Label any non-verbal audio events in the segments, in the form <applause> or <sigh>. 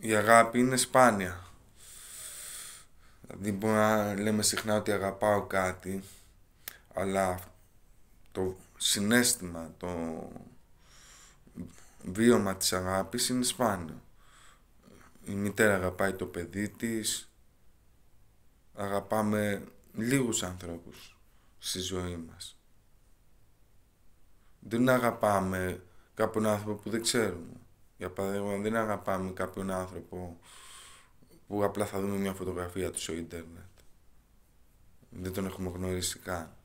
η αγάπη είναι σπάνια. Δηλαδή μπορεί να λέμε συχνά ότι αγαπάω κάτι, αλλά το συνέστημα, το βίωμα της αγάπης είναι σπάνιο. Η μητέρα αγαπάει το παιδί της, αγαπάμε λίγους ανθρώπους στη ζωή μας. Δεν αγαπάμε κάποιον άνθρωπο που δεν ξέρουμε. Για παράδειγμα, δεν αγαπάμε κάποιον άνθρωπο που απλά θα δούμε μια φωτογραφία του στο ίντερνετ. Δεν τον έχουμε γνωρίσει καν.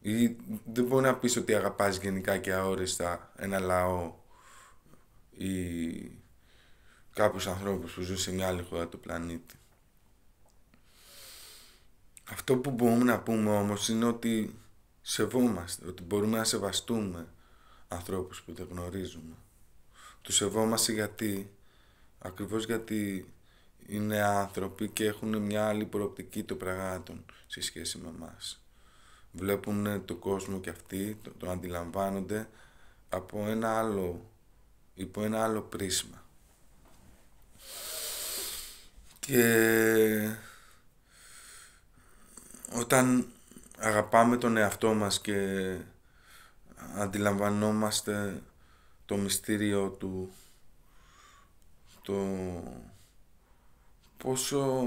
Ή δεν μπορεί να πεις ότι αγαπάς γενικά και αόριστα ένα λαό ή κάποιους ανθρώπους που ζουν σε μια άλλη χώρα του πλανήτη. Αυτό που μπορούμε να πούμε όμως είναι ότι σεβόμαστε, ότι μπορούμε να σεβαστούμε ανθρώπους που δεν γνωρίζουμε. Τους σεβόμαστε γιατί, ακριβώς γιατί είναι άνθρωποι και έχουν μια άλλη προοπτική των πραγμάτων σε σχέση με μας. Βλέπουν τον κόσμο και αυτοί, το, αντιλαμβάνονται από ένα άλλο, υπό ένα άλλο πρίσμα. Και όταν αγαπάμε τον εαυτό μας και αντιλαμβανόμαστε το μυστήριο του, το πόσο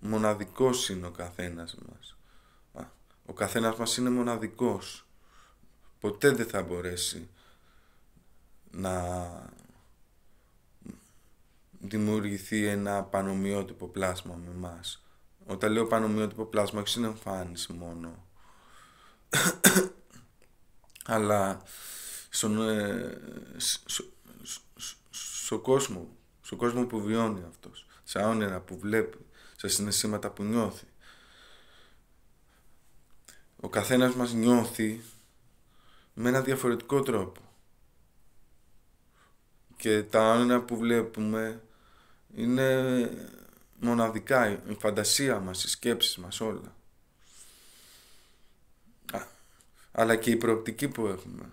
μοναδικός είναι ο καθένας μας. Ο καθένας μας είναι μοναδικός. Ποτέ δεν θα μπορέσει να δημιουργηθεί ένα πανομοιότυπο πλάσμα με μας. Όταν λέω πανομοιότυπο πλάσμα, όχι στην εμφάνιση μόνο. <coughs> Αλλά στον, ε, σ, κόσμο, στον κόσμο που βιώνει αυτός, σε όνειρα που βλέπει, σε συναισθήματα που νιώθει. Ο καθένας μας νιώθει με ένα διαφορετικό τρόπο. Και τα όνειρα που βλέπουμε είναι μοναδικά, η φαντασία μας, οι σκέψεις μας, όλα. Αλλά και η προοπτική που έχουμε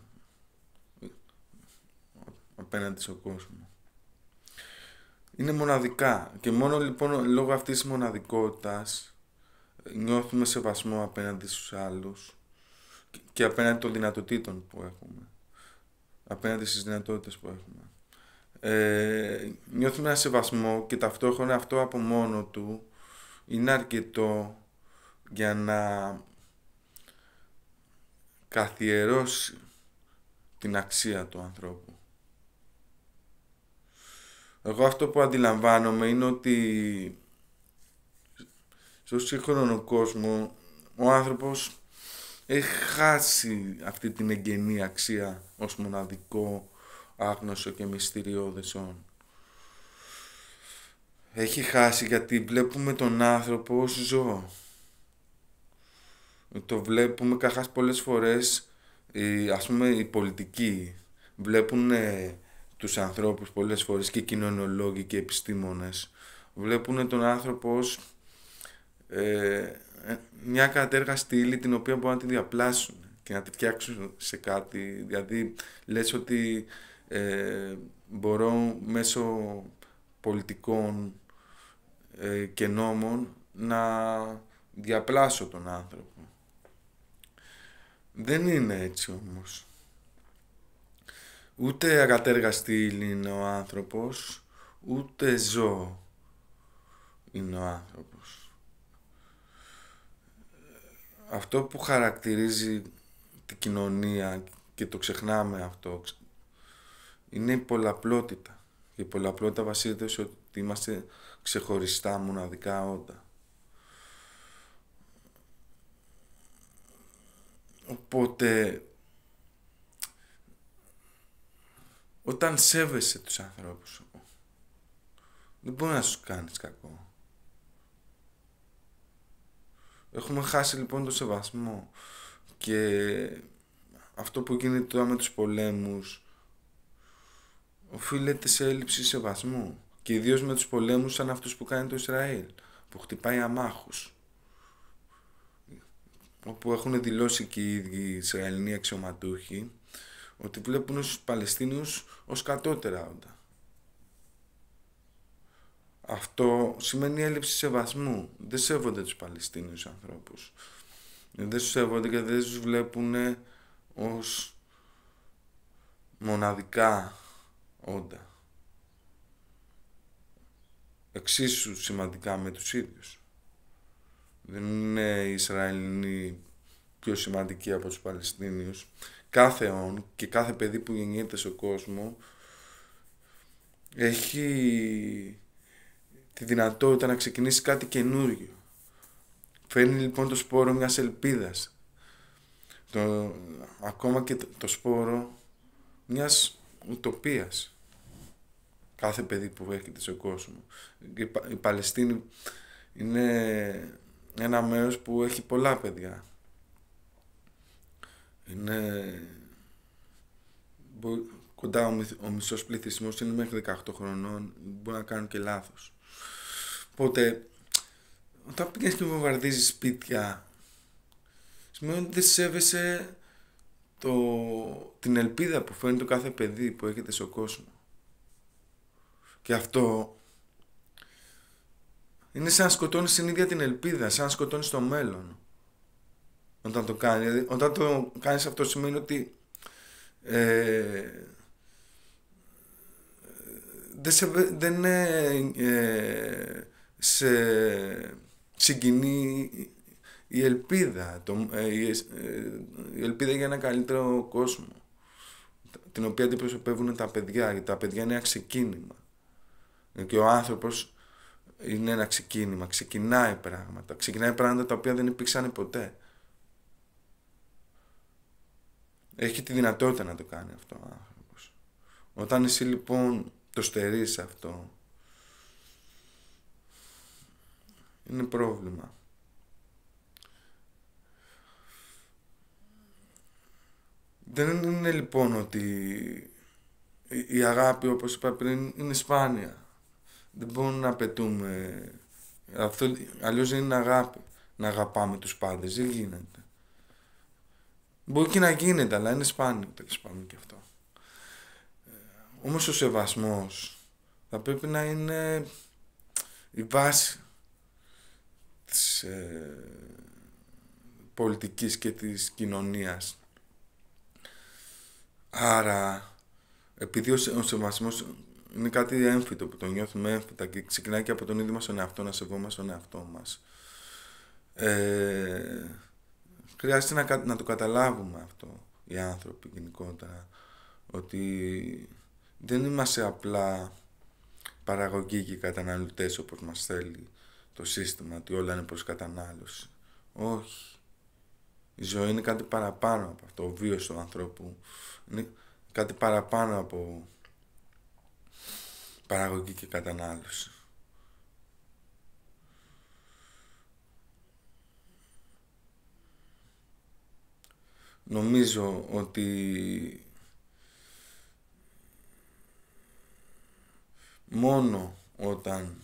απέναντι στον κόσμο. Είναι μοναδικά και μόνο λοιπόν λόγω αυτής της μοναδικότητας νιώθουμε σεβασμό απέναντι στους άλλους και απέναντι των δυνατοτήτων που έχουμε. Απέναντι στις δυνατότητες που έχουμε. Ε, νιώθουμε ένα σεβασμό και ταυτόχρονα αυτό από μόνο του είναι αρκετό για να καθιερώσει την αξία του ανθρώπου. Εγώ αυτό που αντιλαμβάνομαι είναι ότι στο σύγχρονο κόσμο ο άνθρωπος έχει χάσει αυτή την εγγενή αξία ως μοναδικό άγνωστο και μυστηριό Έχει χάσει γιατί βλέπουμε τον άνθρωπο ως ζώο. Το βλέπουμε καχάς πολλές φορές, ε, ας πούμε, οι πολιτικοί βλέπουν τους ανθρώπους πολλές φορές και κοινωνιολόγοι και επιστήμονες βλέπουν τον άνθρωπο ως ε, ε, μια κατέργα στήλη την οποία μπορούν να τη διαπλάσουν και να τη φτιάξουν σε κάτι δηλαδή λες ότι ε, μπορώ μέσω πολιτικών ε, και νόμων να διαπλάσω τον άνθρωπο δεν είναι έτσι όμως Ούτε αγατέργαστη είναι ο άνθρωπος, ούτε ζώο είναι ο άνθρωπος. Αυτό που χαρακτηρίζει την κοινωνία και το ξεχνάμε αυτό είναι η πολλαπλότητα. Η πολλαπλότητα βασίζεται σε ότι είμαστε ξεχωριστά μοναδικά όντα. Οπότε Όταν σέβεσαι τους ανθρώπους δεν μπορεί να σου κάνεις κακό. Έχουμε χάσει λοιπόν το σεβασμό και αυτό που γίνεται τώρα με τους πολέμους οφείλεται σε έλλειψη σεβασμού και ιδίως με τους πολέμους σαν αυτούς που κάνει το Ισραήλ που χτυπάει αμάχους όπου έχουν δηλώσει και οι ίδιοι Ισραηλοί αξιωματούχοι ότι βλέπουν στους Παλαιστίνιους ως κατώτερα όντα. Αυτό σημαίνει έλλειψη σεβασμού. Δεν σέβονται τους Παλαιστίνιους ανθρώπους. Δεν τους σέβονται και δεν τους βλέπουν ως μοναδικά όντα. Εξίσου σημαντικά με τους ίδιους. Δεν είναι οι Ισραηλινοί πιο σημαντικοί από τους Παλαιστίνιους κάθε ον και κάθε παιδί που γεννιέται στον κόσμο έχει τη δυνατότητα να ξεκινήσει κάτι καινούριο. Φέρνει λοιπόν το σπόρο μιας ελπίδας. Το, ακόμα και το, σπόρο μιας ουτοπίας. Κάθε παιδί που έρχεται στον κόσμο. Η, η Παλαιστίνη είναι ένα μέρος που έχει πολλά παιδιά. Είναι... Κοντά ο μισός πληθυσμός είναι μέχρι 18 χρονών, μπορεί να κάνουν και λάθος. Οπότε, όταν πηγαίνεις και βομβαρδίζεις σπίτια, σημαίνει ότι δεν σέβεσαι το... την ελπίδα που φέρνει το κάθε παιδί που έχετε στον κόσμος. Και αυτό είναι σαν να σκοτώνεις την ίδια την ελπίδα, σαν να σκοτώνεις το μέλλον όταν το κάνει. Δηλαδή, όταν το αυτό σημαίνει ότι. Ε, δεν, σε, δεν είναι, ε, σε συγκινεί η ελπίδα, το, ε, η ε, ελπίδα για ένα καλύτερο κόσμο την οποία αντιπροσωπεύουν τα παιδιά γιατί τα παιδιά είναι ένα ξεκίνημα και ο άνθρωπος είναι ένα ξεκίνημα ξεκινάει πράγματα, ξεκινάει πράγματα τα οποία δεν υπήρξαν ποτέ Έχει τη δυνατότητα να το κάνει αυτό ο άνθρωπος. Όταν εσύ λοιπόν το στερείς αυτό, είναι πρόβλημα. Δεν είναι λοιπόν ότι η αγάπη όπως είπα πριν είναι σπάνια. Δεν μπορούμε να απαιτούμε, αυτό, αλλιώς δεν είναι αγάπη, να αγαπάμε τους πάντες, δεν γίνεται. Μπορεί και να γίνεται, αλλά είναι σπάνιο τέλος πάντων και αυτό. Ε, Όμως ο σεβασμός θα πρέπει να είναι η βάση της ε, πολιτικής και της κοινωνίας. Άρα, επειδή ο, σεβασμό σεβασμός είναι κάτι έμφυτο που το νιώθουμε έμφυτα και ξεκινάει και από τον ίδιο μας τον εαυτό, να σεβόμαστε τον εαυτό μας. Ε, χρειάζεται να, να το καταλάβουμε αυτό οι άνθρωποι γενικότερα. Ότι δεν είμαστε απλά παραγωγοί και καταναλωτές όπως μας θέλει το σύστημα, ότι όλα είναι προς κατανάλωση. Όχι. Η ζωή είναι κάτι παραπάνω από αυτό, ο βίος του ανθρώπου. Είναι κάτι παραπάνω από παραγωγή και κατανάλωση. νομίζω ότι μόνο όταν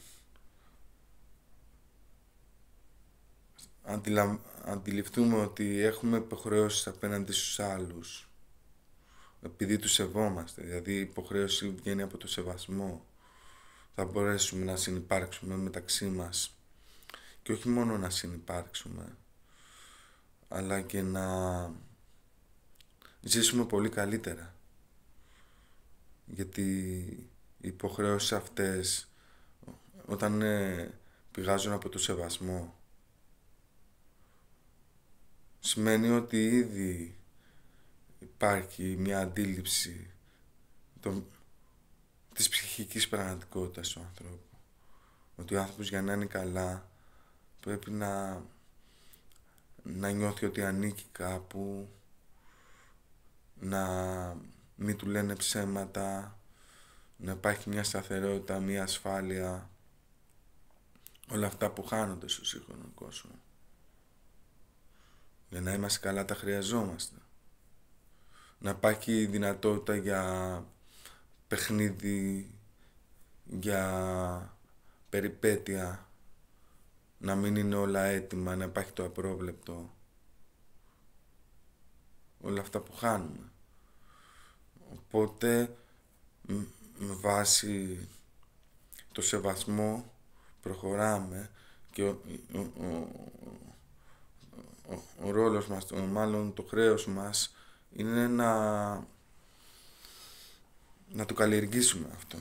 αντιληφθούμε ότι έχουμε υποχρεώσεις απέναντι στους άλλους επειδή τους σεβόμαστε, δηλαδή η υποχρέωση βγαίνει από το σεβασμό θα μπορέσουμε να συνεπάρξουμε μεταξύ μας και όχι μόνο να συνεπάρξουμε αλλά και να ζήσουμε πολύ καλύτερα. Γιατί οι υποχρεώσεις αυτές όταν ε, πηγάζουν από το σεβασμό σημαίνει ότι ήδη υπάρχει μια αντίληψη των, της ψυχικής πραγματικότητας του ανθρώπου. Ότι ο άνθρωπος για να είναι καλά πρέπει να, να νιώθει ότι ανήκει κάπου, να μην του λένε ψέματα, να υπάρχει μια σταθερότητα, μια ασφάλεια, όλα αυτά που χάνονται στο σύγχρονο κόσμο. Για να είμαστε καλά τα χρειαζόμαστε. Να υπάρχει δυνατότητα για παιχνίδι, για περιπέτεια, να μην είναι όλα έτοιμα, να υπάρχει το απρόβλεπτο όλα αυτά που χάνουμε. Οπότε με βάση το σεβασμό προχωράμε και ο, ο, ο, ο ρόλος μας, το, μάλλον το χρέος μας είναι να, να το καλλιεργήσουμε αυτό.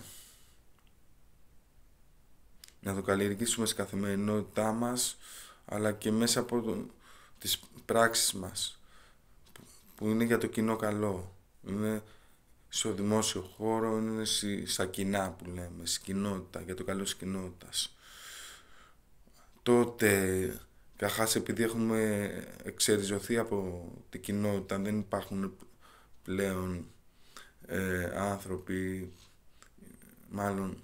Να το καλλιεργήσουμε στην καθημερινότητά μας αλλά και μέσα από τις πράξεις μας που είναι για το κοινό καλό. Είναι στο δημόσιο χώρο, είναι στα κοινά που λέμε, στην κοινότητα, για το καλό της κοινότητας. Τότε, καχά επειδή έχουμε εξεριζωθεί από την κοινότητα, δεν υπάρχουν πλέον ε, άνθρωποι, μάλλον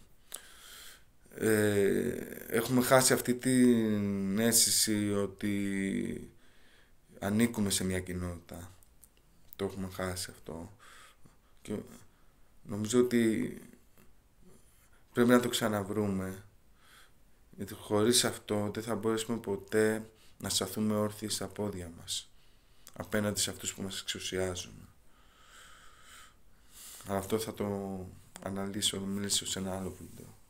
ε, έχουμε χάσει αυτή την αίσθηση ότι ανήκουμε σε μια κοινότητα το έχουμε χάσει αυτό. Και νομίζω ότι πρέπει να το ξαναβρούμε. Γιατί χωρίς αυτό δεν θα μπορέσουμε ποτέ να σταθούμε όρθιοι στα πόδια μας απέναντι σε αυτούς που μας εξουσιάζουν. αυτό θα το αναλύσω, μιλήσω σε ένα άλλο βίντεο.